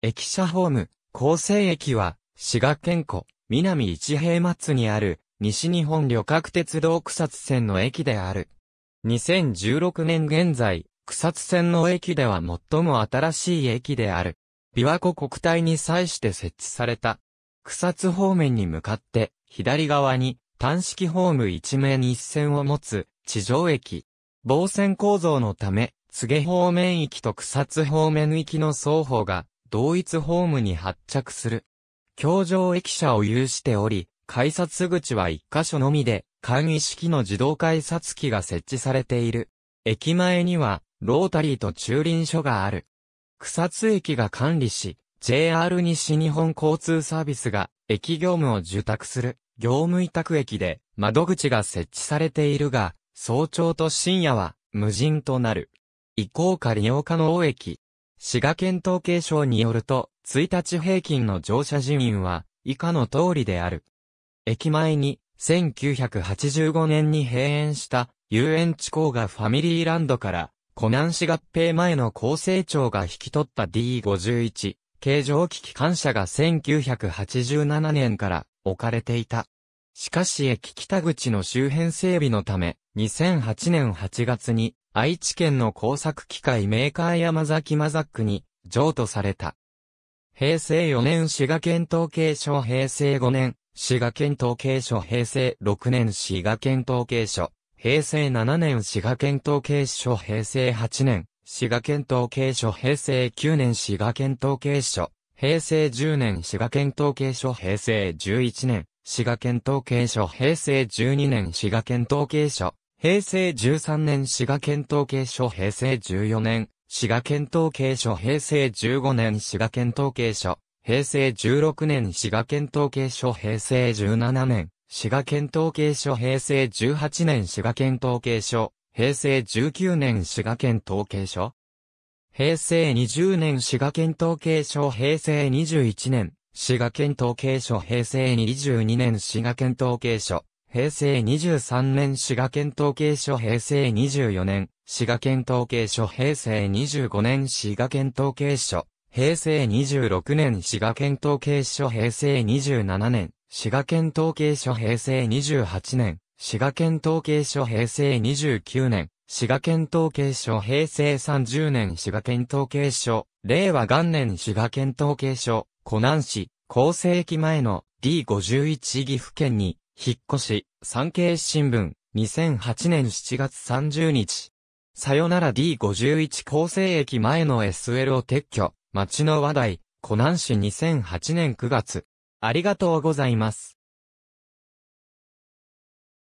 駅舎ホーム、厚生駅は、滋賀県湖、南一平松にある、西日本旅客鉄道草津線の駅である。2016年現在、草津線の駅では最も新しい駅である。琵琶湖国体に際して設置された。草津方面に向かって、左側に、単式ホーム一面一線を持つ、地上駅。防線構造のため、柘植方面駅と草津方面駅の双方が同一ホームに発着する。橋上駅舎を有しており、改札口は一箇所のみで、簡易式の自動改札機が設置されている。駅前には、ロータリーと駐輪所がある。草津駅が管理し、JR 西日本交通サービスが、駅業務を受託する、業務委託駅で、窓口が設置されているが、早朝と深夜は、無人となる。移行か利用可能駅、滋賀県統計省によると、1日平均の乗車人員は、以下の通りである。駅前に、1985年に閉園した、遊園地甲がファミリーランドから、湖南市合併前の厚生庁が引き取った D51、形状機機関車が1987年から置かれていた。しかし駅北口の周辺整備のため、2008年8月に愛知県の工作機械メーカー山崎マザックに譲渡された。平成4年滋賀県統計所平成5年滋賀県統計所平成6年滋賀県統計所平成7年滋賀県統計所平成8年滋賀県統計所平成9年滋賀県統計所平成10年滋賀県統計所平成11年滋賀県統計所平成12年滋賀県統計所平成13年滋賀県統計所平成14年、滋賀県統計所平成15年滋賀県統計所、平成16年滋賀県統計所平成17年、滋賀県統計所平成18年滋賀県統計所、平成19年滋賀県統計所平成20年滋賀県統計所平成21年滋賀県統計所平成22年滋賀県統計所平成23年滋賀県統計所平成24年、滋賀県統計所平成25年滋賀県統計所、平成26年滋賀県統計所平成27年、滋賀県統計所平成28年、滋賀県統計所平成29年、滋賀県統計所平成30年滋賀県統計所、令和元年滋賀県統計所、湖南市、厚生駅前の D51 岐阜県に引っ越し、産経新聞、2008年7月30日。さよなら D51 厚生駅前の SL を撤去、町の話題、湖南市2008年9月。ありがとうございます。